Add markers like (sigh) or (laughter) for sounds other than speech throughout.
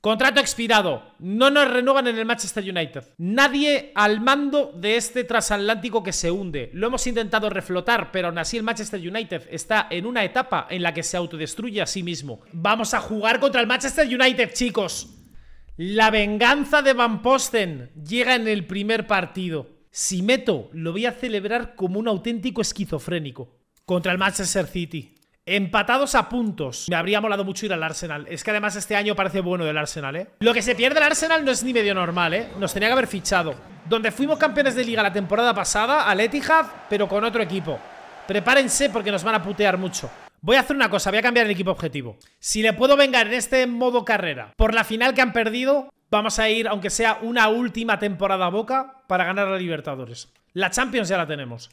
Contrato expirado. No nos renuevan en el Manchester United. Nadie al mando de este trasatlántico que se hunde. Lo hemos intentado reflotar, pero aún así el Manchester United está en una etapa en la que se autodestruye a sí mismo. Vamos a jugar contra el Manchester United, chicos. La venganza de Van Posten llega en el primer partido. Si meto, lo voy a celebrar como un auténtico esquizofrénico. Contra el Manchester City. Empatados a puntos. Me habría molado mucho ir al Arsenal. Es que además este año parece bueno el Arsenal, ¿eh? Lo que se pierde el Arsenal no es ni medio normal, ¿eh? Nos tenía que haber fichado. Donde fuimos campeones de liga la temporada pasada, al Etihad, pero con otro equipo. Prepárense porque nos van a putear mucho. Voy a hacer una cosa, voy a cambiar el equipo objetivo. Si le puedo vengar en este modo carrera por la final que han perdido, vamos a ir, aunque sea una última temporada a Boca, para ganar la Libertadores. La Champions ya la tenemos.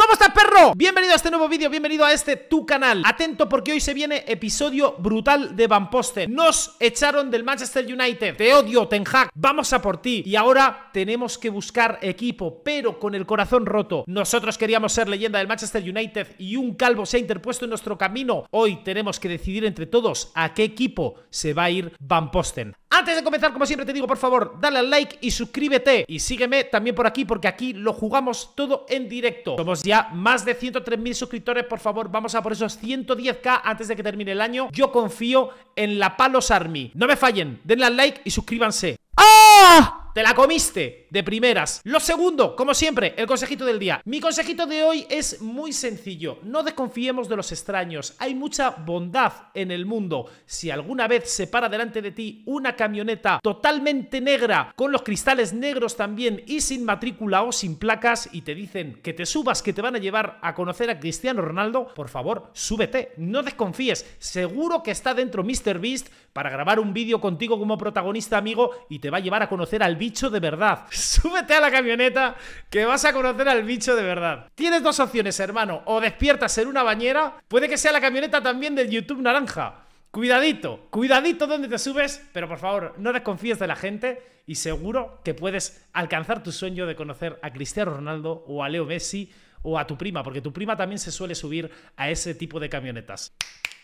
¿Cómo estás, perro? Bienvenido a este nuevo vídeo, bienvenido a este tu canal Atento porque hoy se viene episodio brutal de Van Posten Nos echaron del Manchester United Te odio, Ten Hag, vamos a por ti Y ahora tenemos que buscar equipo Pero con el corazón roto Nosotros queríamos ser leyenda del Manchester United Y un calvo se ha interpuesto en nuestro camino Hoy tenemos que decidir entre todos A qué equipo se va a ir Van Posten antes de comenzar, como siempre te digo, por favor, dale al like y suscríbete. Y sígueme también por aquí, porque aquí lo jugamos todo en directo. Somos ya más de 103.000 suscriptores, por favor, vamos a por esos 110k antes de que termine el año. Yo confío en la Palos Army. No me fallen, denle al like y suscríbanse. ¡Ah! Te la comiste de primeras. Lo segundo, como siempre, el consejito del día. Mi consejito de hoy es muy sencillo. No desconfiemos de los extraños. Hay mucha bondad en el mundo. Si alguna vez se para delante de ti una camioneta totalmente negra, con los cristales negros también y sin matrícula o sin placas, y te dicen que te subas, que te van a llevar a conocer a Cristiano Ronaldo, por favor, súbete. No desconfíes. Seguro que está dentro Mr. Beast para grabar un vídeo contigo como protagonista amigo y te va a llevar a conocer al bicho de verdad. (laughs) Súbete a la camioneta que vas a conocer al bicho de verdad. Tienes dos opciones, hermano. O despiertas en una bañera, puede que sea la camioneta también del YouTube naranja. Cuidadito, cuidadito donde te subes, pero por favor, no desconfíes de la gente y seguro que puedes alcanzar tu sueño de conocer a Cristiano Ronaldo o a Leo Messi o a tu prima, porque tu prima también se suele subir a ese tipo de camionetas.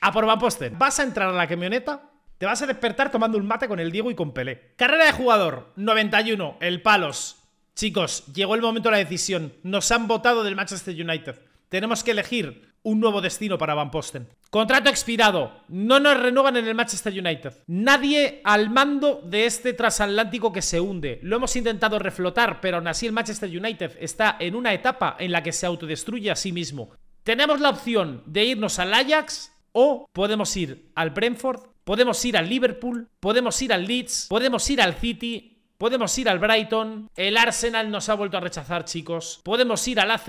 A por Van vas a entrar a la camioneta, te vas a despertar tomando un mate con el Diego y con Pelé. Carrera de jugador, 91, el palos. Chicos, llegó el momento de la decisión. Nos han votado del Manchester United. Tenemos que elegir un nuevo destino para Van Posten. Contrato expirado. No nos renuevan en el Manchester United. Nadie al mando de este trasatlántico que se hunde. Lo hemos intentado reflotar, pero aún así el Manchester United está en una etapa en la que se autodestruye a sí mismo. Tenemos la opción de irnos al Ajax o podemos ir al Brentford Podemos ir al Liverpool, podemos ir al Leeds, podemos ir al City, Podemos ir al Brighton, el Arsenal nos ha vuelto a rechazar, chicos. Podemos ir al AZ,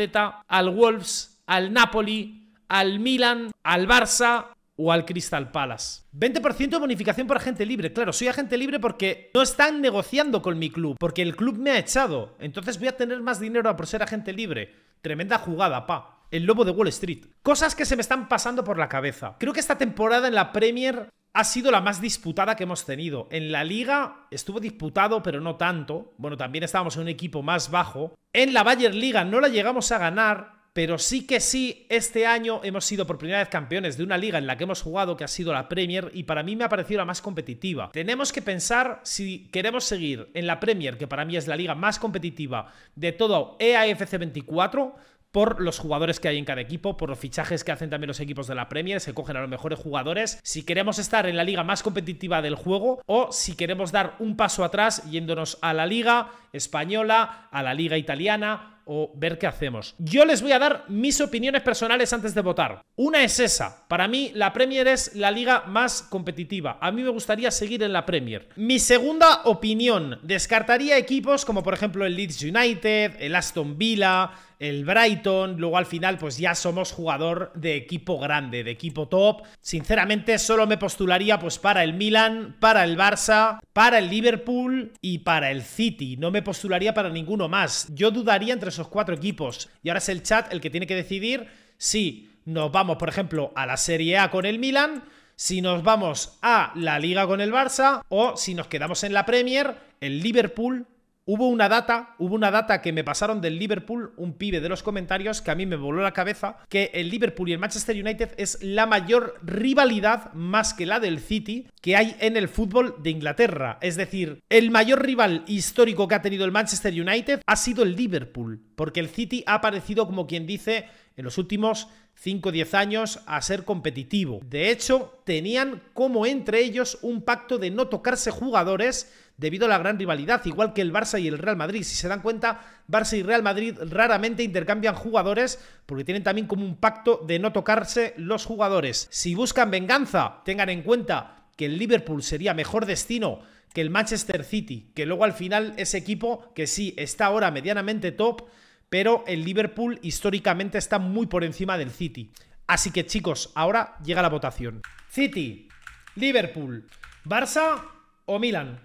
al Wolves, al Napoli, al Milan, al Barça o al Crystal Palace. 20% de bonificación por agente libre. Claro, soy agente libre porque no están negociando con mi club, porque el club me ha echado. Entonces voy a tener más dinero por ser agente libre. Tremenda jugada, pa el lobo de Wall Street. Cosas que se me están pasando por la cabeza. Creo que esta temporada en la Premier ha sido la más disputada que hemos tenido. En la liga estuvo disputado, pero no tanto. Bueno, también estábamos en un equipo más bajo. En la Bayer Liga no la llegamos a ganar, pero sí que sí, este año hemos sido por primera vez campeones de una liga en la que hemos jugado, que ha sido la Premier, y para mí me ha parecido la más competitiva. Tenemos que pensar si queremos seguir en la Premier, que para mí es la liga más competitiva de todo EAFC 24, por los jugadores que hay en cada equipo, por los fichajes que hacen también los equipos de la Premier, se cogen a los mejores jugadores, si queremos estar en la liga más competitiva del juego o si queremos dar un paso atrás yéndonos a la liga española, a la liga italiana o ver qué hacemos. Yo les voy a dar mis opiniones personales antes de votar. Una es esa. Para mí la Premier es la liga más competitiva. A mí me gustaría seguir en la Premier. Mi segunda opinión. Descartaría equipos como por ejemplo el Leeds United, el Aston Villa, el Brighton, luego al final pues ya somos jugador de equipo grande, de equipo top. Sinceramente solo me postularía pues para el Milan, para el Barça, para el Liverpool y para el City. No me postularía para ninguno más. Yo dudaría entre esos cuatro equipos. Y ahora es el chat el que tiene que decidir si nos vamos, por ejemplo, a la Serie A con el Milan, si nos vamos a la Liga con el Barça o si nos quedamos en la Premier, el Liverpool Hubo una data, hubo una data que me pasaron del Liverpool, un pibe de los comentarios, que a mí me voló la cabeza, que el Liverpool y el Manchester United es la mayor rivalidad, más que la del City, que hay en el fútbol de Inglaterra. Es decir, el mayor rival histórico que ha tenido el Manchester United ha sido el Liverpool, porque el City ha aparecido, como quien dice, en los últimos 5 o 10 años a ser competitivo. De hecho, tenían como entre ellos un pacto de no tocarse jugadores debido a la gran rivalidad, igual que el Barça y el Real Madrid. Si se dan cuenta, Barça y Real Madrid raramente intercambian jugadores porque tienen también como un pacto de no tocarse los jugadores. Si buscan venganza, tengan en cuenta que el Liverpool sería mejor destino que el Manchester City, que luego al final ese equipo que sí está ahora medianamente top, pero el Liverpool históricamente está muy por encima del City. Así que chicos, ahora llega la votación. City, Liverpool, Barça o Milan.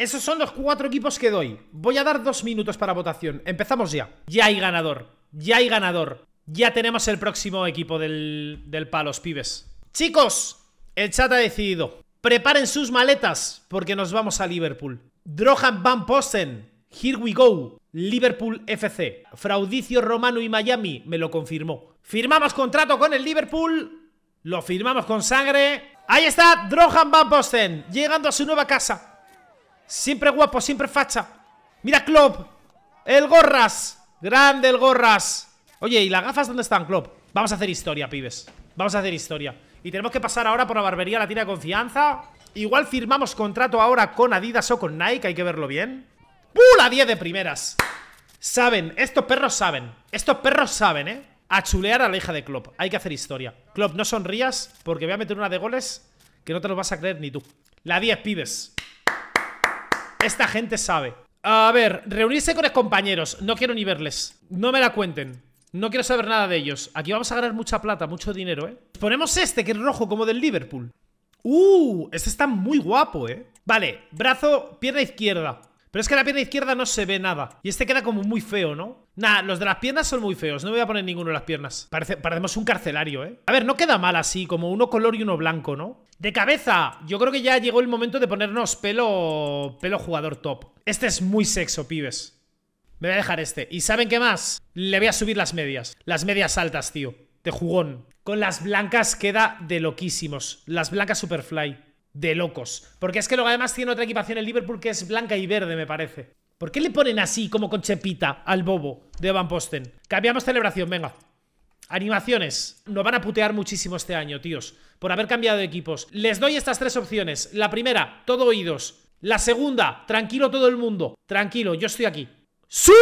Esos son los cuatro equipos que doy. Voy a dar dos minutos para votación. Empezamos ya. Ya hay ganador. Ya hay ganador. Ya tenemos el próximo equipo del, del palos, pibes. Chicos, el chat ha decidido. Preparen sus maletas porque nos vamos a Liverpool. Drohan Van Posten. Here we go. Liverpool FC. Fraudicio Romano y Miami me lo confirmó. Firmamos contrato con el Liverpool. Lo firmamos con sangre. Ahí está Drohan Van Posten llegando a su nueva casa. Siempre guapo, siempre facha. Mira Klopp. El Gorras. Grande el Gorras. Oye, ¿y las gafas dónde están, Klopp? Vamos a hacer historia, pibes. Vamos a hacer historia. Y tenemos que pasar ahora por la barbería la tira de confianza. Igual firmamos contrato ahora con Adidas o con Nike, hay que verlo bien. Pula la 10 de primeras! Saben, estos perros saben. Estos perros saben, ¿eh? A chulear a la hija de Klopp. Hay que hacer historia. Klopp, no sonrías porque voy a meter una de goles que no te lo vas a creer ni tú. La 10, pibes. Esta gente sabe. A ver, reunirse con los compañeros. No quiero ni verles. No me la cuenten. No quiero saber nada de ellos. Aquí vamos a ganar mucha plata, mucho dinero, ¿eh? Ponemos este, que es rojo, como del Liverpool. ¡Uh! Este está muy guapo, ¿eh? Vale, brazo, pierna izquierda. Pero es que la pierna izquierda no se ve nada. Y este queda como muy feo, ¿no? Nah, los de las piernas son muy feos. No voy a poner ninguno de las piernas. parecemos un carcelario, ¿eh? A ver, no queda mal así, como uno color y uno blanco, ¿no? De cabeza, yo creo que ya llegó el momento de ponernos pelo, pelo jugador top. Este es muy sexo, pibes. Me voy a dejar este. ¿Y saben qué más? Le voy a subir las medias. Las medias altas, tío. De jugón. Con las blancas queda de loquísimos. Las blancas Superfly de locos. Porque es que luego además tiene otra equipación el Liverpool que es blanca y verde, me parece. ¿Por qué le ponen así, como con chepita, al bobo de Van Posten? Cambiamos celebración, venga. Animaciones. Nos van a putear muchísimo este año, tíos, por haber cambiado de equipos. Les doy estas tres opciones. La primera, todo oídos. La segunda, tranquilo todo el mundo. Tranquilo, yo estoy aquí. ¡Sú!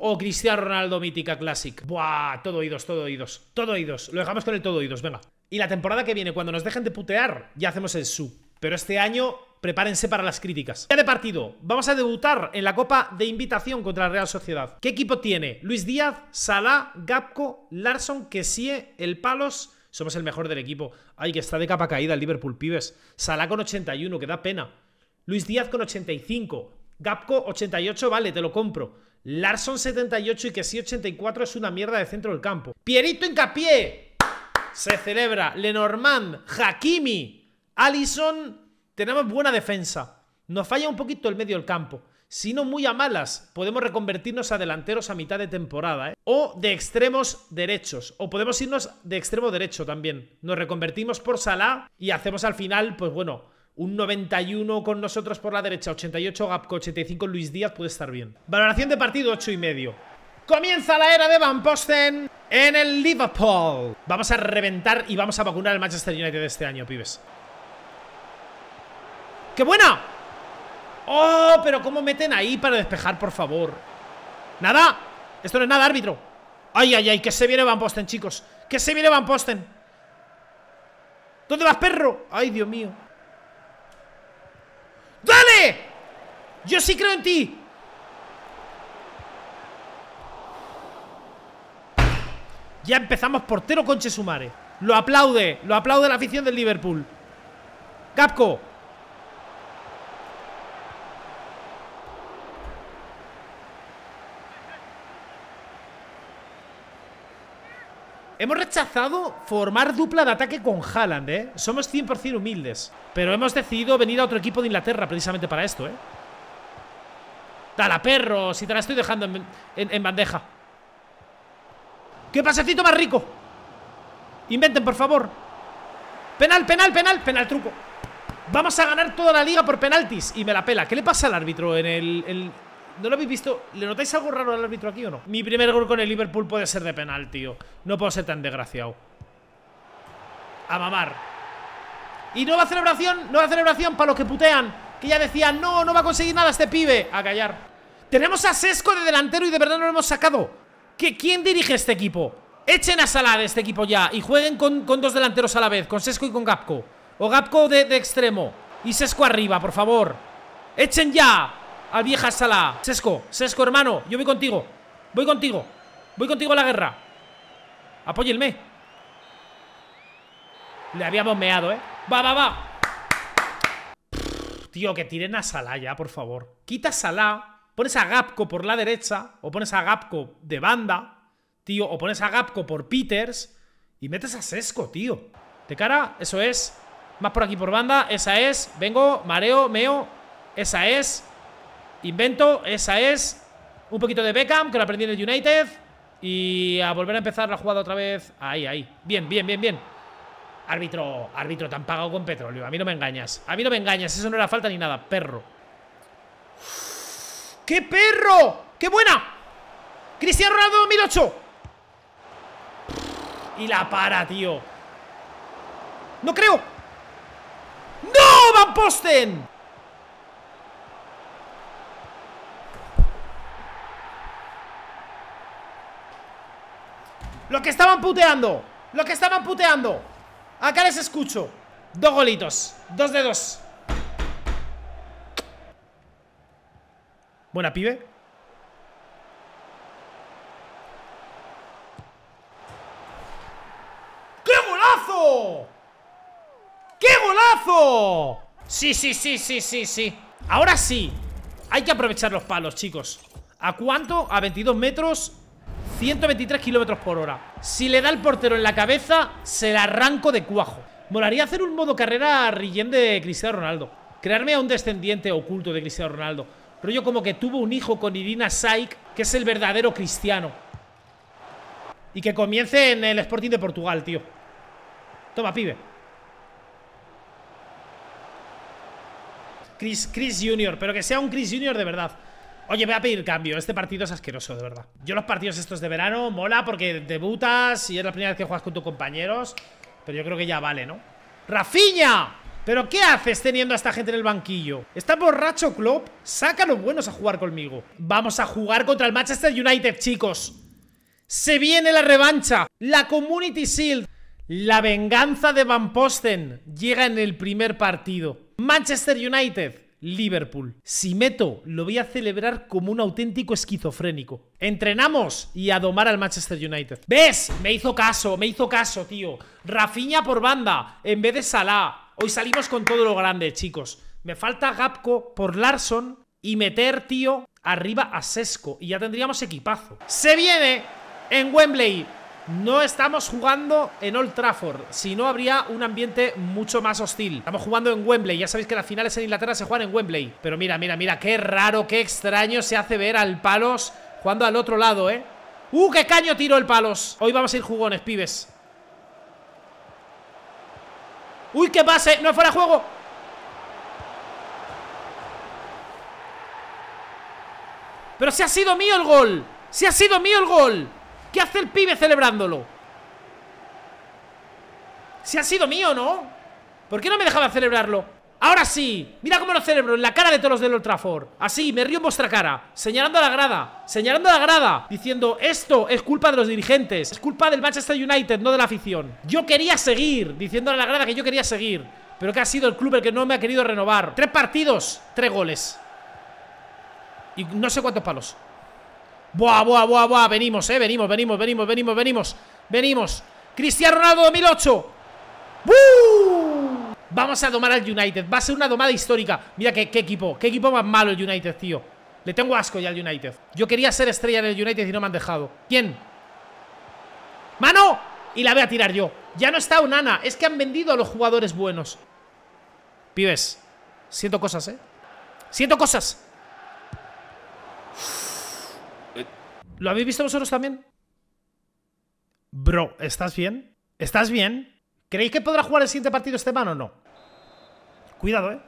O Cristiano Ronaldo Mítica Classic. Buah, todo oídos, todo oídos. Todo oídos. Lo dejamos con el todo oídos, venga. Y la temporada que viene, cuando nos dejen de putear, ya hacemos el sub. Pero este año, prepárense para las críticas. Ya de partido. Vamos a debutar en la Copa de Invitación contra la Real Sociedad. ¿Qué equipo tiene? Luis Díaz, Salah, Gapco, Larson, Kessie, El Palos... Somos el mejor del equipo. Ay, que está de capa caída el Liverpool, pibes. Salah con 81, que da pena. Luis Díaz con 85. Gapco 88, vale, te lo compro. Larson 78 y que sí 84 es una mierda de centro del campo. Pierito Hincapié, se celebra Lenormand, Hakimi, Alison. Tenemos buena defensa. Nos falla un poquito el medio del campo. Si no muy a malas, podemos reconvertirnos a delanteros a mitad de temporada, ¿eh? O de extremos derechos. O podemos irnos de extremo derecho también. Nos reconvertimos por Salah y hacemos al final, pues bueno, un 91 con nosotros por la derecha, 88 Gapco, 85 Luis Díaz, puede estar bien. Valoración de partido, 8 y medio. Comienza la era de Van Posten en el Liverpool. Vamos a reventar y vamos a vacunar al Manchester United este año, pibes. ¡Qué buena! ¡Oh! Pero cómo meten ahí para despejar, por favor. ¡Nada! Esto no es nada, árbitro. ¡Ay, ay, ay! Que se viene Van Posten, chicos. Que se viene Van Posten. ¿Dónde vas, perro? ¡Ay, Dios mío! ¡Dale! Yo sí creo en ti. Ya empezamos portero conche Sumare. Lo aplaude, lo aplaude la afición del Liverpool. Capco. Hemos rechazado formar dupla de ataque con Haaland, ¿eh? Somos 100% humildes. Pero hemos decidido venir a otro equipo de Inglaterra precisamente para esto, ¿eh? Dala, perro, si te la estoy dejando en bandeja. ¡Qué pasecito más rico! Inventen, por favor. Penal, penal, penal, penal truco. Vamos a ganar toda la liga por penaltis. Y me la pela. ¿Qué le pasa al árbitro en el, ¿No lo habéis visto? ¿Le notáis algo raro al árbitro aquí o no? Mi primer gol con el Liverpool puede ser de penal, tío. No puedo ser tan desgraciado. A mamar. Y nueva celebración, nueva celebración para los que putean. Que ya decían, no, no va a conseguir nada este pibe. A callar. Tenemos a Sesco de delantero y de verdad no lo hemos sacado. ¿Quién dirige este equipo? Echen a Salah de este equipo ya y jueguen con, dos delanteros a la vez, con Sesco y con Gapco. O Gapco de, extremo y Sesco arriba, por favor. Echen ya a vieja Salah. Sesco, Sesco, hermano, yo voy contigo. Voy contigo. Voy contigo a la guerra. Apóyenme. Le habíamos meado, ¿eh? Va, va, va. Tío, que tiren a Salah ya, por favor. Quita Salah pones a Gapco por la derecha, o pones a Gapco de banda, tío, o pones a Gapco por Peters, y metes a Sesco, tío. De cara, eso es. Más por aquí por banda, esa es. Vengo, mareo, meo, esa es. Invento, esa es. Un poquito de Beckham, que lo aprendí en el United. Y a volver a empezar la jugada otra vez. Ahí, ahí. Bien, bien, bien, bien. Árbitro, árbitro, tan pagado con petróleo. A mí no me engañas. A mí no me engañas. Eso no era falta ni nada, perro. ¡Qué perro! ¡Qué buena! Cristiano Ronaldo 2008. Y la para, tío. No creo. ¡No! ¡Van Posten! Lo que estaban puteando. Lo que estaban puteando. Acá les escucho. Dos golitos. Dos de dos. Buena, pibe. ¡Qué golazo! ¡Qué golazo! Sí, sí, sí, sí, sí, sí. Ahora sí. Hay que aprovechar los palos, chicos. ¿A cuánto? A 22 metros 123 kilómetros por hora Si le da el portero en la cabeza Se la arranco de cuajo Molaría hacer un modo carrera de Cristiano Ronaldo Crearme a un descendiente oculto de Cristiano Ronaldo Rollo como que tuvo un hijo con Irina Saik, que es el verdadero cristiano. Y que comience en el Sporting de Portugal, tío. Toma, pibe. Chris, Chris Junior, pero que sea un Chris Junior de verdad. Oye, voy a pedir cambio. Este partido es asqueroso, de verdad. Yo los partidos estos de verano mola porque debutas y es la primera vez que juegas con tus compañeros. Pero yo creo que ya vale, ¿no? ¡Rafiña! ¿Pero qué haces teniendo a esta gente en el banquillo? ¿Está borracho Klopp? Saca los buenos a jugar conmigo. Vamos a jugar contra el Manchester United, chicos. Se viene la revancha. La Community Shield. La venganza de Van Posten llega en el primer partido. Manchester United. Liverpool. Si meto, lo voy a celebrar como un auténtico esquizofrénico. Entrenamos y a domar al Manchester United. ¿Ves? Me hizo caso, me hizo caso, tío. Rafinha por banda en vez de Salah. Hoy salimos con todo lo grande, chicos. Me falta Gapco por Larson y meter, tío, arriba a Sesco. Y ya tendríamos equipazo. Se viene en Wembley. No estamos jugando en Old Trafford, si no habría un ambiente mucho más hostil. Estamos jugando en Wembley, ya sabéis que las finales en Inglaterra se juegan en Wembley. Pero mira, mira, mira, qué raro, qué extraño se hace ver al Palos jugando al otro lado, ¿eh? ¡Uh, qué caño tiro el Palos! Hoy vamos a ir jugones, pibes. ¡Uy, qué pase! ¡No fuera juego! ¡Pero si ha sido mío el gol! ¡Si ha sido mío el gol! ¿Qué hace el pibe celebrándolo? Si ha sido mío, ¿no? ¿Por qué no me dejaba celebrarlo? Ahora sí, mira cómo lo celebro en la cara de todos los del Old Así, me río en vuestra cara, señalando a la grada, señalando a la grada, diciendo esto es culpa de los dirigentes, es culpa del Manchester United, no de la afición. Yo quería seguir, diciéndole a la grada que yo quería seguir, pero que ha sido el club el que no me ha querido renovar. Tres partidos, tres goles. Y no sé cuántos palos. Buah, buah, buah, buah, venimos, eh, venimos, venimos, venimos, venimos, venimos, venimos. Cristiano Ronaldo 2008. buah Vamos a domar al United. Va a ser una domada histórica. Mira qué, equipo. Qué equipo más malo el United, tío. Le tengo asco ya al United. Yo quería ser estrella en el United y no me han dejado. ¿Quién? ¡Mano! Y la voy a tirar yo. Ya no está Unana. Es que han vendido a los jugadores buenos. Pibes. Siento cosas, ¿eh? Siento cosas. ¿Lo habéis visto vosotros también? Bro, ¿estás bien? ¿Estás bien? ¿Creéis que podrá jugar el siguiente partido este man o no? Cuidado, ¿eh?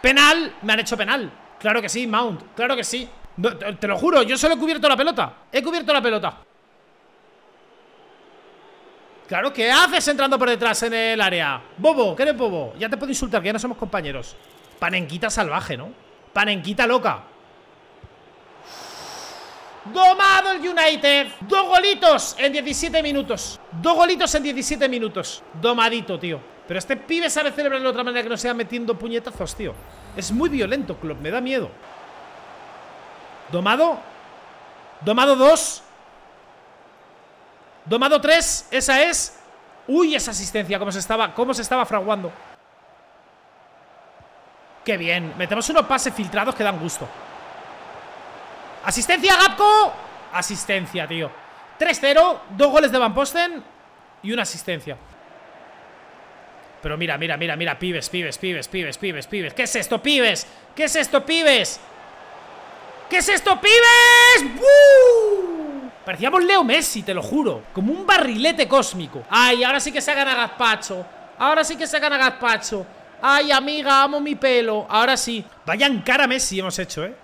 ¡Penal! Me han hecho penal. Claro que sí, Mount. Claro que sí. te lo juro, yo solo he cubierto la pelota. He cubierto la pelota. Claro, ¿qué haces entrando por detrás en el área? Bobo, ¿qué eres bobo? Ya te puedo insultar, que ya no somos compañeros. Panenquita salvaje, ¿no? Panenquita loca. Domado el United Dos golitos en 17 minutos Dos golitos en 17 minutos Domadito, tío Pero este pibe sabe celebrar de otra manera que no sea metiendo puñetazos, tío Es muy violento, club, me da miedo Domado Domado 2 Domado 3, esa es Uy, esa asistencia, cómo se estaba, cómo se estaba fraguando Qué bien, metemos unos pases filtrados que dan gusto ¡Asistencia, Gapco! Asistencia, tío. 3-0, dos goles de Van Posten y una asistencia. Pero mira, mira, mira, mira, pibes, pibes, pibes, pibes, pibes, pibes. ¿Qué es esto, pibes? ¿Qué es esto, pibes? ¿Qué es esto, pibes? Parecíamos Leo Messi, te lo juro. Como un barrilete cósmico. Ay, ahora sí que se a Gazpacho. Ahora sí que se a Gazpacho. Ay, amiga, amo mi pelo. Ahora sí. en cara Messi hemos hecho, ¿eh?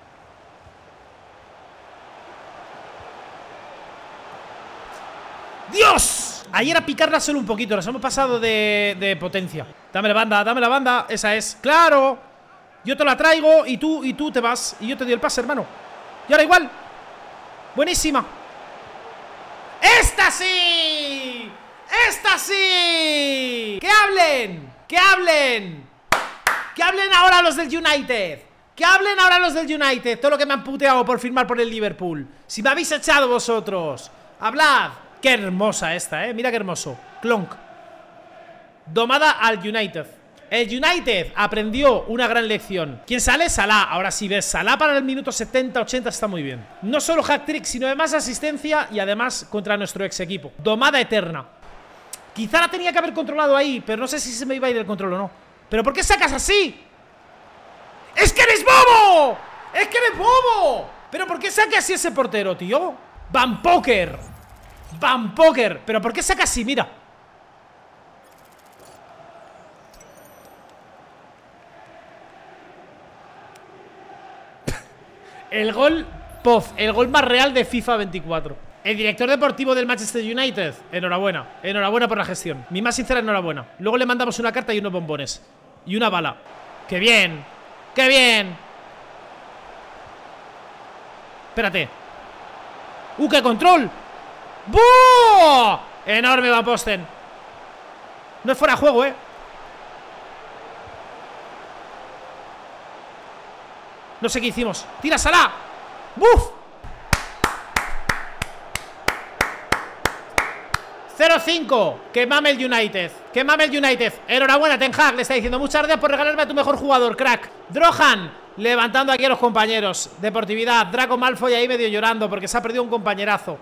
¡Dios! Ayer a picarla solo un poquito, nos hemos pasado de, potencia. Dame la banda, dame la banda, esa es. ¡Claro! Yo te la traigo y tú, y tú te vas. Y yo te doy el pase, hermano. Y ahora igual. Buenísima. ¡Esta sí! ¡Esta sí! ¡Que hablen! ¡Que hablen! ¡Que hablen ahora los del United! ¡Que hablen ahora los del United! Todo lo que me han puteado por firmar por el Liverpool. Si me habéis echado vosotros. ¡Hablad! Qué hermosa esta, eh. Mira qué hermoso. Clonk. Domada al United. El United aprendió una gran lección. ¿Quién sale? Salah. Ahora sí ves, Salah para el minuto 70-80 está muy bien. No solo hat-trick, sino además asistencia y además contra nuestro ex equipo. Domada eterna. Quizá la tenía que haber controlado ahí, pero no sé si se me iba a ir el control o no. ¿Pero por qué sacas así? ¡Es que eres bobo! ¡Es que eres bobo! ¿Pero por qué sacas así ese portero, tío? ¡Van Poker! ¡Van Poker! ¿Pero por qué saca así? Mira. (laughs) El gol, pof, el gol más real de FIFA 24. El director deportivo del Manchester United, enhorabuena, enhorabuena por la gestión. Mi más sincera enhorabuena. Luego le mandamos una carta y unos bombones. Y una bala. ¡Qué bien! ¡Qué bien! Espérate. ¡Uh, qué control! ¡Buuu! Enorme Van Posten. No es fuera de juego, ¿eh? No sé qué hicimos. ¡Tira Salah! ¡Buf! 0-5. Que mame el United. Que mame el United. Enhorabuena, Ten Hag. Le está diciendo muchas gracias por regalarme a tu mejor jugador, crack. Drohan. Levantando aquí a los compañeros. Deportividad. Draco Malfoy ahí medio llorando porque se ha perdido un compañerazo.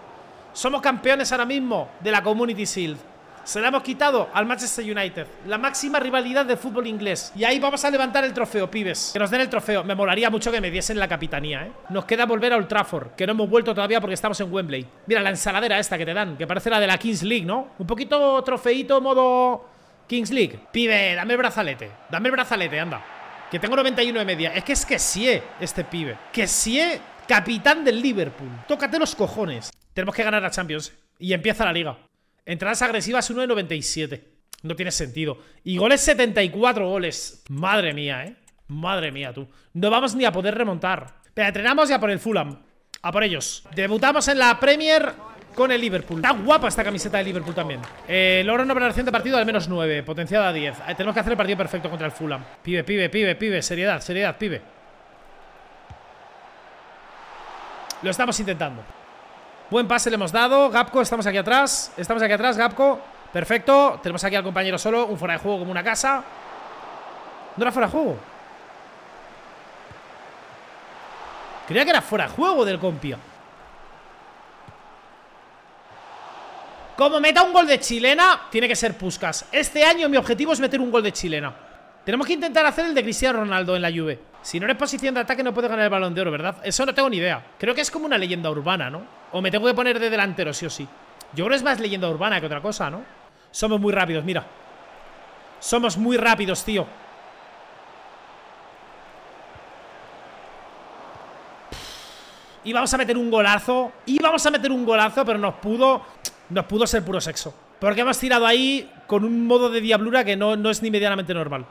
Somos campeones ahora mismo de la Community Shield. Se la hemos quitado al Manchester United, la máxima rivalidad de fútbol inglés. Y ahí vamos a levantar el trofeo, pibes. Que nos den el trofeo. Me molaría mucho que me diesen la capitanía, ¿eh? Nos queda volver a Old Trafford, que no hemos vuelto todavía porque estamos en Wembley. Mira la ensaladera esta que te dan, que parece la de la Kings League, ¿no? Un poquito trofeito modo Kings League. Pibe, dame el brazalete. Dame el brazalete, anda. Que tengo 91 de media. Es que es que sí, eh, este pibe. Que sí eh capitán del Liverpool. Tócate los cojones. Tenemos que ganar la Champions. Y empieza la liga. Entradas agresivas 1 de 97. No tiene sentido. Y goles 74 goles. Madre mía, ¿eh? Madre mía, tú. No vamos ni a poder remontar. Pero entrenamos ya por el Fulham. A por ellos. Debutamos en la Premier con el Liverpool. Está guapa esta camiseta del Liverpool también. Eh, logra una operación de partido al menos 9, potenciada a 10. Eh, tenemos que hacer el partido perfecto contra el Fulham. Pibe, pibe, pibe, pibe. Seriedad, seriedad, pibe. Lo estamos intentando. Buen pase le hemos dado. Gapco, estamos aquí atrás. Estamos aquí atrás, Gapco. Perfecto. Tenemos aquí al compañero solo. Un fuera de juego como una casa. No era fuera de juego. Creía que era fuera de juego del compio. Como meta un gol de chilena, tiene que ser Puscas. Este año mi objetivo es meter un gol de chilena. Tenemos que intentar hacer el de Cristiano Ronaldo en la Juve. Si no eres posición de ataque no puedes ganar el balón de oro, ¿verdad? Eso no tengo ni idea. Creo que es como una leyenda urbana, ¿no? O me tengo que poner de delantero, sí o sí. Yo creo que es más leyenda urbana que otra cosa, ¿no? Somos muy rápidos, mira. Somos muy rápidos, tío. Y vamos a meter un golazo. Y vamos a meter un golazo, pero nos pudo. Nos pudo ser puro sexo. Porque hemos tirado ahí con un modo de diablura que no, no es ni medianamente normal.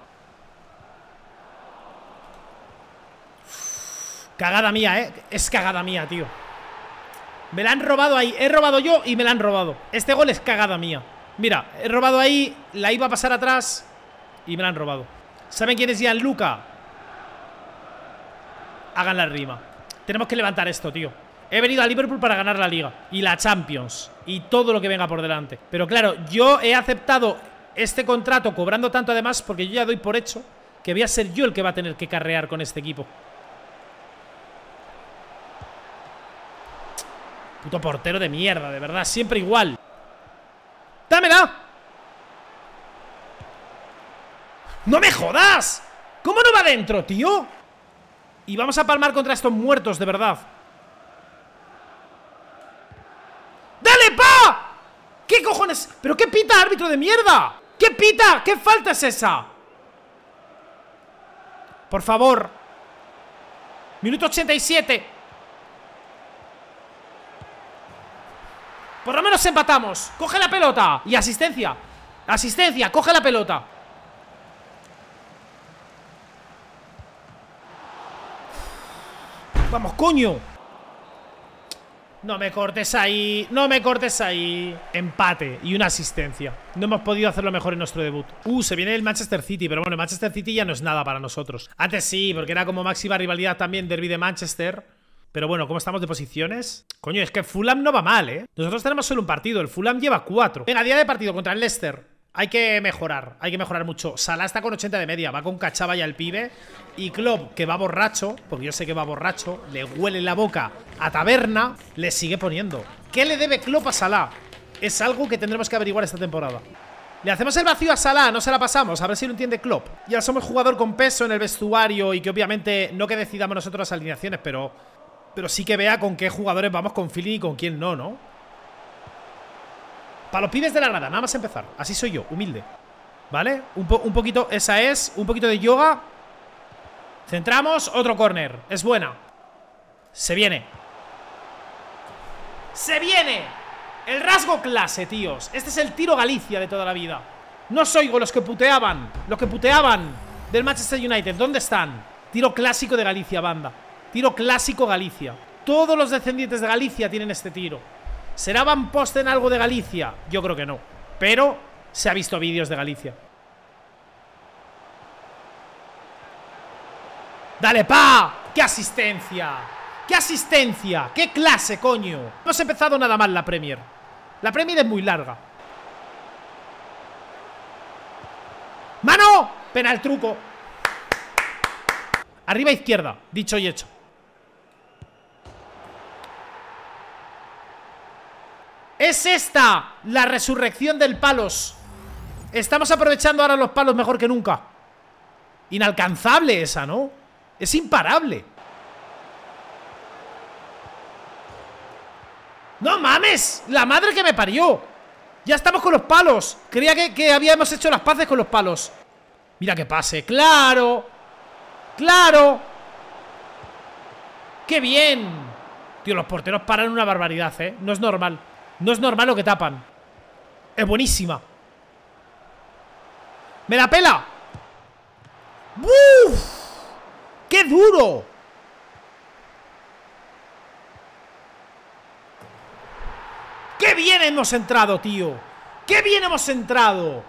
Cagada mía, ¿eh? Es cagada mía, tío Me la han robado ahí He robado yo y me la han robado Este gol es cagada mía Mira, he robado ahí La iba a pasar atrás Y me la han robado ¿Saben quién es Luca. Hagan la rima Tenemos que levantar esto, tío He venido a Liverpool para ganar la Liga Y la Champions Y todo lo que venga por delante Pero claro, yo he aceptado este contrato Cobrando tanto además Porque yo ya doy por hecho Que voy a ser yo el que va a tener que carrear con este equipo Puto portero de mierda, de verdad, siempre igual. ¡Dámela! ¡No me jodas! ¿Cómo no va adentro, tío? Y vamos a palmar contra estos muertos, de verdad. ¡Dale, pa! ¿Qué cojones? ¿Pero qué pita, árbitro de mierda? ¿Qué pita? ¿Qué falta es esa? Por favor. Minuto 87. Por lo menos empatamos. Coge la pelota. Y asistencia. Asistencia. Coge la pelota. Vamos, coño. No me cortes ahí, no me cortes ahí. Empate y una asistencia. No hemos podido hacerlo mejor en nuestro debut. Uh, se viene el Manchester City, pero bueno, el Manchester City ya no es nada para nosotros. Antes sí, porque era como máxima rivalidad también derby de Manchester. Pero bueno, ¿cómo estamos de posiciones? Coño, es que Fulham no va mal, ¿eh? Nosotros tenemos solo un partido, el Fulham lleva cuatro. Venga, día de partido contra el Leicester. Hay que mejorar, hay que mejorar mucho. Salah está con 80 de media, va con cachaba y el pibe. Y Klopp, que va borracho, porque yo sé que va borracho, le huele la boca a taberna, le sigue poniendo. ¿Qué le debe Klopp a Salah? Es algo que tendremos que averiguar esta temporada. Le hacemos el vacío a Salah, no se la pasamos, a ver si lo entiende Klopp. Ya somos jugador con peso en el vestuario y que obviamente no que decidamos nosotros las alineaciones, pero pero sí que vea con qué jugadores vamos con Philly y con quién no, ¿no? Para los pibes de la grada, nada más empezar. Así soy yo, humilde. ¿Vale? Un, poquito, esa es, un poquito de yoga. Centramos, otro corner. Es buena. Se viene. ¡Se viene! El rasgo clase, tíos. Este es el tiro Galicia de toda la vida. No soy oigo los que puteaban. Los que puteaban del Manchester United. ¿Dónde están? Tiro clásico de Galicia, banda. Tiro clásico Galicia. Todos los descendientes de Galicia tienen este tiro. ¿Será Van Posten algo de Galicia? Yo creo que no. Pero se ha visto vídeos de Galicia. ¡Dale, pa! ¡Qué asistencia! ¡Qué asistencia! ¡Qué clase, coño! No ha empezado nada mal la Premier. La Premier es muy larga. ¡Mano! Pena el truco. Arriba izquierda, dicho y hecho. Es esta la resurrección del palos. Estamos aprovechando ahora los palos mejor que nunca. Inalcanzable esa, ¿no? Es imparable. ¡No mames! ¡La madre que me parió! Ya estamos con los palos. Creía que, habíamos hecho las paces con los palos. Mira que pase. ¡Claro! ¡Claro! ¡Qué bien! Tío, los porteros paran una barbaridad, ¿eh? No es normal. No es normal lo que tapan. Es buenísima. ¡Me la pela! ¡Buf! ¡Qué duro! ¡Qué bien hemos entrado, tío! ¡Qué bien hemos entrado!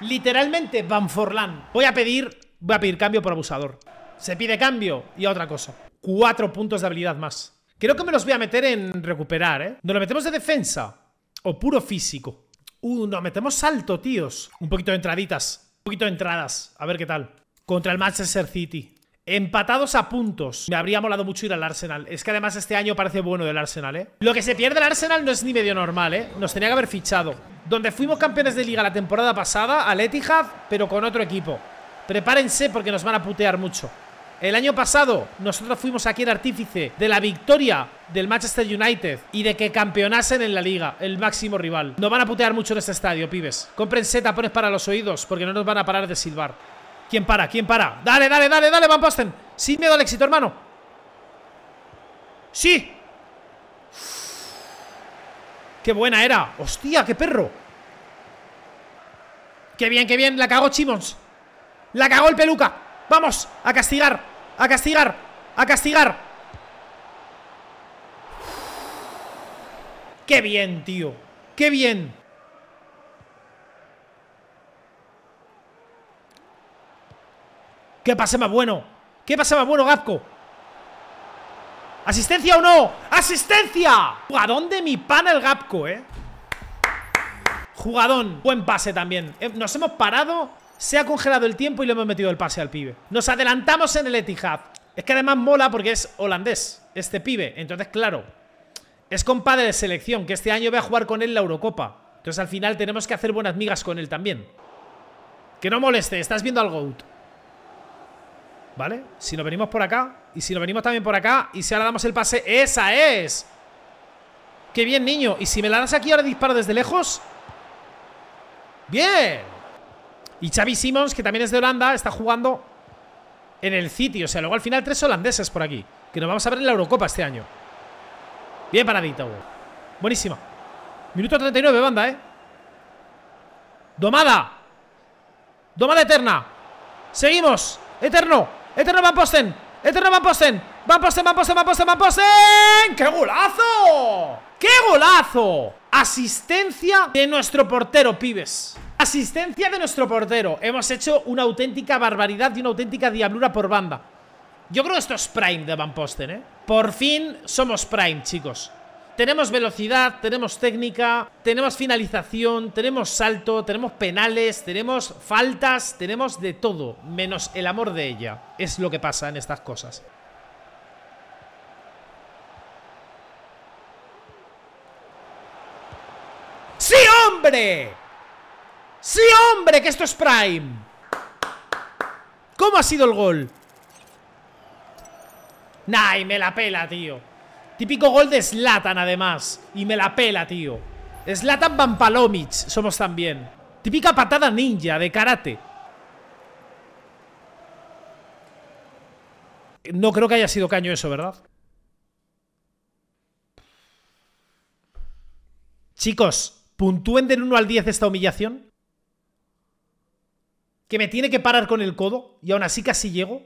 Literalmente, Van Forlán. Voy a pedir... Voy a pedir cambio por abusador. Se pide cambio y otra cosa. Cuatro puntos de habilidad más. Creo que me los voy a meter en recuperar, ¿eh? Nos lo metemos de defensa. O puro físico. Uh, nos metemos salto, tíos. Un poquito de entraditas. Un poquito de entradas. A ver qué tal. Contra el Manchester City. Empatados a puntos. Me habría molado mucho ir al Arsenal. Es que además este año parece bueno del Arsenal, ¿eh? Lo que se pierde el Arsenal no es ni medio normal, ¿eh? Nos tenía que haber fichado. Donde fuimos campeones de liga la temporada pasada, al Etihad, pero con otro equipo. Prepárense porque nos van a putear mucho. El año pasado nosotros fuimos aquí el artífice de la victoria del Manchester United y de que campeonasen en la liga, el máximo rival. Nos van a putear mucho en este estadio, pibes. Compren seta, pones para los oídos, porque no nos van a parar de silbar. ¿Quién para? ¿Quién para? Dale, dale, dale, dale, Van Posten. Sin miedo al éxito, hermano. Sí. Qué buena era. Hostia, qué perro. Qué bien, qué bien. La cagó Chimons. La cagó el peluca. Vamos, a castigar, a castigar, a castigar. Qué bien, tío. Qué bien. Qué pase más bueno. Qué pase más bueno, Gapco. ¿Asistencia o no? ¡Asistencia! Jugadón de mi pana el Gapco, eh. Jugadón. Buen pase también. Eh, nos hemos parado se ha congelado el tiempo y le hemos metido el pase al pibe. Nos adelantamos en el Etihad. Es que además mola porque es holandés, este pibe. Entonces, claro, es compadre de selección, que este año va a jugar con él la Eurocopa. Entonces, al final tenemos que hacer buenas migas con él también. Que no moleste, estás viendo al ¿Vale? Si nos venimos por acá, y si nos venimos también por acá, y si ahora damos el pase, ¡esa es! ¡Qué bien, niño! Y si me la das aquí ahora disparo desde lejos... ¡Bien! Y Xavi Simons, que también es de Holanda, está jugando en el City. O sea, luego al final tres holandeses por aquí. Que nos vamos a ver en la Eurocopa este año. Bien paradito, güey. Buenísima. Minuto 39, banda, ¿eh? Domada. Domada eterna. Seguimos. Eterno. Eterno Van Posten. Eterno Van posen! Van Posten, Van Posten, Van Posten, Van Posten. ¡Qué golazo! ¡Qué golazo! Asistencia de nuestro portero, pibes. Asistencia de nuestro portero. Hemos hecho una auténtica barbaridad y una auténtica diablura por banda. Yo creo que esto es Prime de Van Posten, ¿eh? Por fin somos Prime, chicos. Tenemos velocidad, tenemos técnica, tenemos finalización, tenemos salto, tenemos penales, tenemos faltas, tenemos de todo, menos el amor de ella. Es lo que pasa en estas cosas. ¡Sí, hombre! ¡Sí, hombre! ¡Que esto es Prime! ¿Cómo ha sido el gol? Nah, y me la pela, tío Típico gol de Slatan, además Y me la pela, tío Slatan Vampalomic, somos también Típica patada ninja de karate No creo que haya sido caño eso, ¿verdad? Chicos, puntúen del 1 al 10 esta humillación que me tiene que parar con el codo y aún así casi llego.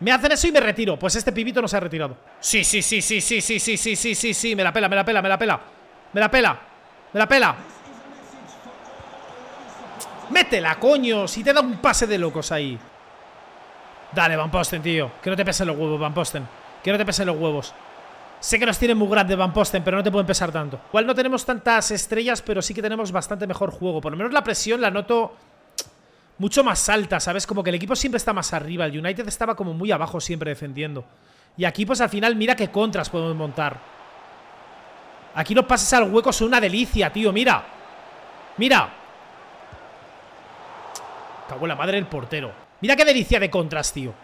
Me hacen eso y me retiro. Pues este pibito no se ha retirado. Sí, sí, sí, sí, sí, sí, sí, sí, sí, sí, sí. Me la pela, me la pela, me la pela. Me la pela. Me la pela. Métela, coño. Si te da un pase de locos ahí. Dale, Van Posten, tío. Que no te pesen los huevos, Van Posten. Que no te pesen los huevos. Sé que nos tienen muy grandes Van Posten, pero no te pueden pesar tanto. Igual no tenemos tantas estrellas, pero sí que tenemos bastante mejor juego. Por lo menos la presión la noto mucho más alta, ¿sabes? Como que el equipo siempre está más arriba. El United estaba como muy abajo siempre defendiendo. Y aquí, pues al final, mira qué contras podemos montar. Aquí los pases al hueco son una delicia, tío. Mira. Mira. Cago la madre el portero. Mira qué delicia de contras, tío.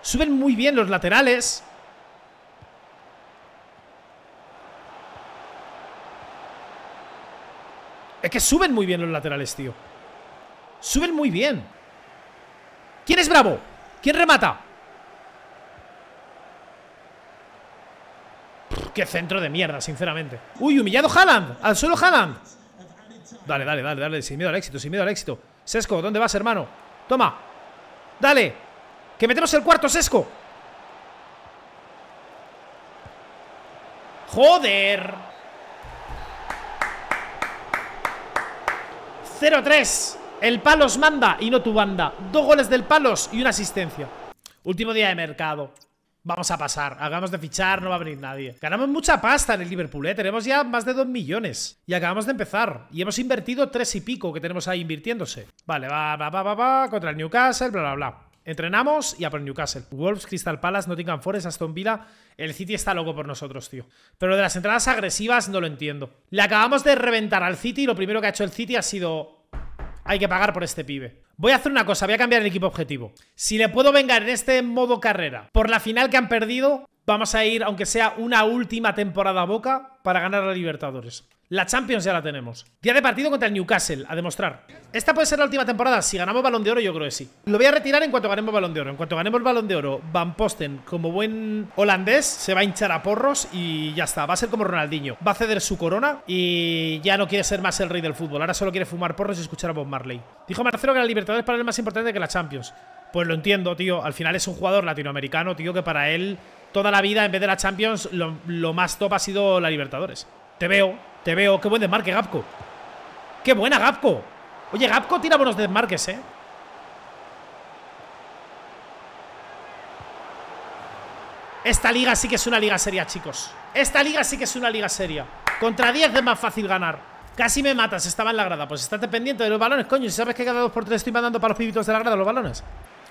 Suben muy bien los laterales. Es que suben muy bien los laterales, tío. Suben muy bien. ¿Quién es bravo? ¿Quién remata? qué centro de mierda, sinceramente. Uy, humillado Haaland. Al suelo Haaland. Dale, dale, dale, dale. Sin miedo al éxito, sin miedo al éxito. Sesco, ¿dónde vas, hermano? Toma. Dale. Que metemos el cuarto, Sesco. Joder. 0-3. El Palos manda y no tu banda. Dos goles del Palos y una asistencia. Último día de mercado. Vamos a pasar. Hagamos de fichar, no va a venir nadie. Ganamos mucha pasta en el Liverpool, ¿eh? Tenemos ya más de 2 millones. Y acabamos de empezar. Y hemos invertido tres y pico que tenemos ahí invirtiéndose. Vale, va, va, va, va, va. Contra el Newcastle, bla, bla, bla. Entrenamos y a por Newcastle. Wolves, Crystal Palace, Nottingham Forest, Aston Villa. El City está loco por nosotros, tío. Pero lo de las entradas agresivas no lo entiendo. Le acabamos de reventar al City y lo primero que ha hecho el City ha sido hay que pagar por este pibe. Voy a hacer una cosa, voy a cambiar el equipo objetivo. Si le puedo vengar en este modo carrera por la final que han perdido, vamos a ir, aunque sea una última temporada a Boca, para ganar a Libertadores. La Champions ya la tenemos. Día de partido contra el Newcastle, a demostrar. Esta puede ser la última temporada. Si ganamos Balón de Oro, yo creo que sí. Lo voy a retirar en cuanto ganemos Balón de Oro. En cuanto ganemos Balón de Oro, Van Posten, como buen holandés, se va a hinchar a porros y ya está. Va a ser como Ronaldinho. Va a ceder su corona y ya no quiere ser más el rey del fútbol. Ahora solo quiere fumar porros y escuchar a Bob Marley. Dijo Marcelo que la Libertadores para él es más importante que la Champions. Pues lo entiendo, tío. Al final es un jugador latinoamericano, tío, que para él toda la vida, en vez de la Champions, lo, lo más top ha sido la Libertadores. Te veo, te veo. Qué buen desmarque, Gapco. Qué buena, Gapco. Oye, Gapco tira buenos desmarques, ¿eh? Esta liga sí que es una liga seria, chicos. Esta liga sí que es una liga seria. Contra 10 es más fácil ganar. Casi me matas, estaba en la grada. Pues estás pendiente de los balones, coño. Si sabes que cada 2x3 estoy mandando para los pibitos de la grada los balones.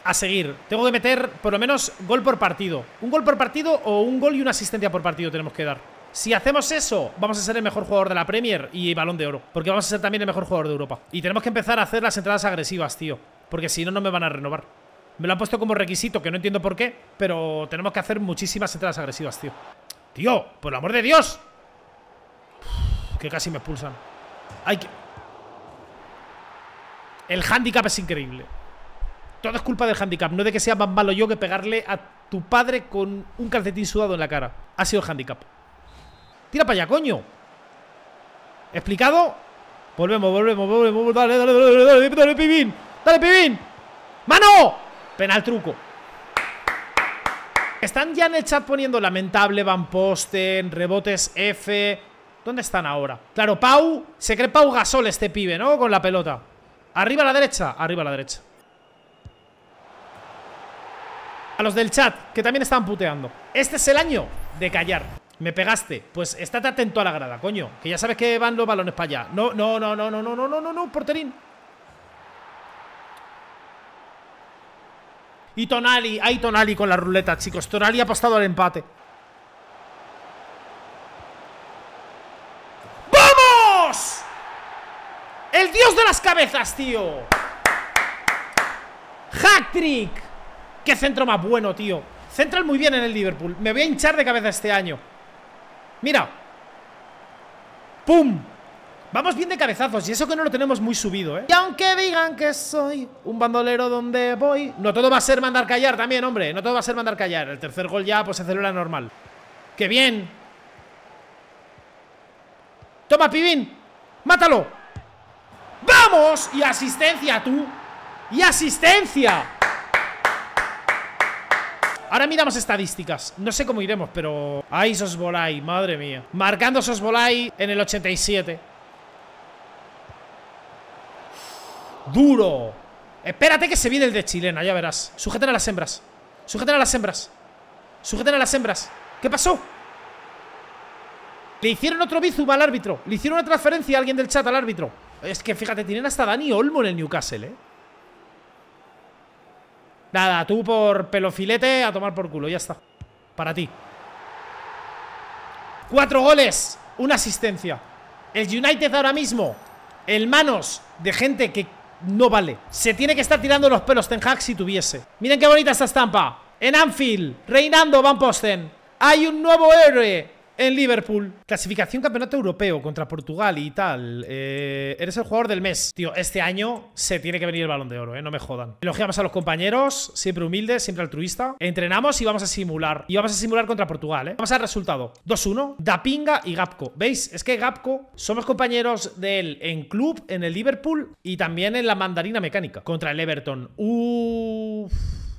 A seguir. Tengo que meter por lo menos gol por partido. Un gol por partido o un gol y una asistencia por partido tenemos que dar. Si hacemos eso, vamos a ser el mejor jugador de la Premier y balón de oro. Porque vamos a ser también el mejor jugador de Europa. Y tenemos que empezar a hacer las entradas agresivas, tío. Porque si no, no me van a renovar. Me lo han puesto como requisito, que no entiendo por qué. Pero tenemos que hacer muchísimas entradas agresivas, tío. Tío, por el amor de Dios. que casi me expulsan. que... El handicap es increíble. Todo es culpa del handicap. No de que sea más malo yo que pegarle a tu padre con un calcetín sudado en la cara. Ha sido el handicap. Tira para allá, coño. ¿Explicado? Volvemos, volvemos, volvemos. Dale, dale, dale, dale, dale, Pibín. Dale, Pibín. ¡Mano! Penal truco. Están ya en el chat poniendo lamentable Van Posten, rebotes F. ¿Dónde están ahora? Claro, Pau. Se cree Pau Gasol este pibe, ¿no? Con la pelota. Arriba a la derecha. Arriba a la derecha. A los del chat, que también están puteando. Este es el año de callar. Me pegaste. Pues estate atento a la grada, coño. Que ya sabes que van los balones para allá. No, no, no, no, no, no, no, no, no, no, porterín. Y Tonali, ahí Tonali con la ruleta, chicos. Tonali ha apostado al empate. ¡Vamos! El dios de las cabezas, tío. hat Qué centro más bueno, tío. Central muy bien en el Liverpool. Me voy a hinchar de cabeza este año. Mira. ¡Pum! Vamos bien de cabezazos y eso que no lo tenemos muy subido, ¿eh? Y aunque digan que soy un bandolero donde voy... No todo va a ser mandar callar también, hombre. No todo va a ser mandar callar. El tercer gol ya pues se celebra normal. ¡Qué bien! ¡Toma, Pibín! ¡Mátalo! ¡Vamos! Y asistencia, tú. Y asistencia. Ahora miramos estadísticas. No sé cómo iremos, pero... ¡Ay, Sosbolai! Madre mía. Marcando Sosbolai en el 87. ¡Duro! Espérate que se viene el de chilena, ya verás. Sujeten a las hembras. Sujeten a las hembras. Sujeten a las hembras. ¿Qué pasó? Le hicieron otro bizum al árbitro. Le hicieron una transferencia a alguien del chat al árbitro. Es que fíjate, tienen hasta Dani Olmo en el Newcastle, ¿eh? Nada, tú por pelofilete a tomar por culo, ya está. Para ti. Cuatro goles, una asistencia. El United ahora mismo, en manos de gente que no vale. Se tiene que estar tirando los pelos Ten Hag si tuviese. Miren qué bonita esta estampa. En Anfield, reinando Van Posten. Hay un nuevo héroe en Liverpool. Clasificación campeonato europeo contra Portugal y tal. Eh, eres el jugador del mes. Tío, este año se tiene que venir el balón de oro, ¿eh? No me jodan. Elogiamos a los compañeros, siempre humildes, siempre altruista. Entrenamos y vamos a simular. Y vamos a simular contra Portugal, ¿eh? Vamos al resultado. 2-1, Dapinga y Gapco. ¿Veis? Es que Gapco somos compañeros de él en club, en el Liverpool y también en la mandarina mecánica contra el Everton.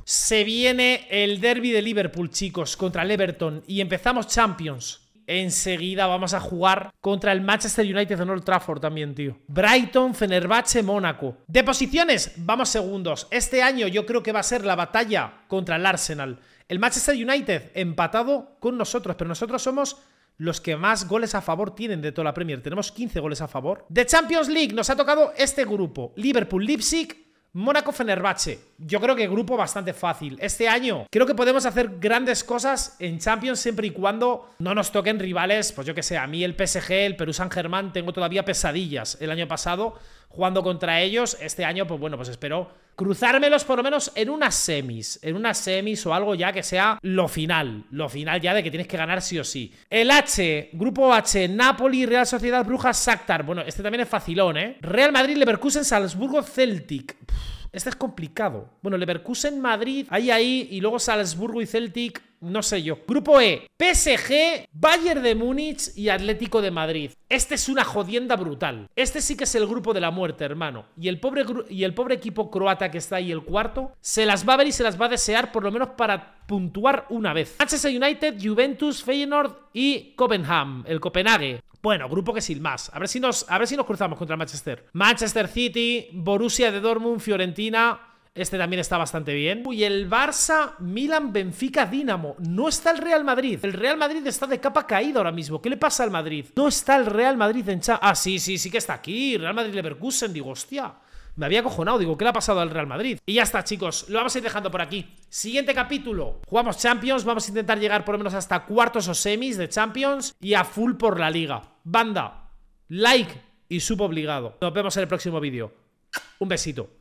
Se viene el derby de Liverpool, chicos, contra el Everton. Y empezamos Champions enseguida vamos a jugar contra el Manchester United en Old Trafford también, tío. Brighton, Fenerbahce, Mónaco. De posiciones, vamos segundos. Este año yo creo que va a ser la batalla contra el Arsenal. El Manchester United empatado con nosotros, pero nosotros somos los que más goles a favor tienen de toda la Premier. Tenemos 15 goles a favor. De Champions League nos ha tocado este grupo. Liverpool, Leipzig, Mónaco Fenerbahce. Yo creo que grupo bastante fácil. Este año creo que podemos hacer grandes cosas en Champions siempre y cuando no nos toquen rivales, pues yo que sé, a mí el PSG, el Perú San Germán, tengo todavía pesadillas el año pasado jugando contra ellos. Este año, pues bueno, pues espero cruzármelos por lo menos en unas semis, en unas semis o algo ya que sea lo final, lo final ya de que tienes que ganar sí o sí. El H, grupo H, Napoli, Real Sociedad, Brujas, Saktar Bueno, este también es facilón, ¿eh? Real Madrid, Leverkusen, Salzburgo, Celtic. este es complicado. Bueno, Leverkusen, Madrid, ahí, ahí, y luego Salzburgo y Celtic no sé yo. Grupo E, PSG, Bayern de Múnich y Atlético de Madrid. Este es una jodienda brutal. Este sí que es el grupo de la muerte, hermano. Y el pobre, y el pobre equipo croata que está ahí, el cuarto, se las va a ver y se las va a desear por lo menos para puntuar una vez. Manchester United, Juventus, Feyenoord y Copenhagen, el Copenhague. Bueno, grupo que sin más. A ver si nos, a ver si nos cruzamos contra Manchester. Manchester City, Borussia de Dortmund, Fiorentina, este también está bastante bien. Uy, el Barça, Milan, Benfica, Dinamo. No está el Real Madrid. El Real Madrid está de capa caída ahora mismo. ¿Qué le pasa al Madrid? No está el Real Madrid en chat. Ah, sí, sí, sí que está aquí. Real Madrid Leverkusen. Digo, hostia. Me había cojonado, digo, ¿qué le ha pasado al Real Madrid? Y ya está, chicos, lo vamos a ir dejando por aquí. Siguiente capítulo, jugamos Champions, vamos a intentar llegar por lo menos hasta cuartos o semis de Champions y a full por la liga. Banda, like y sub obligado. Nos vemos en el próximo vídeo. Un besito.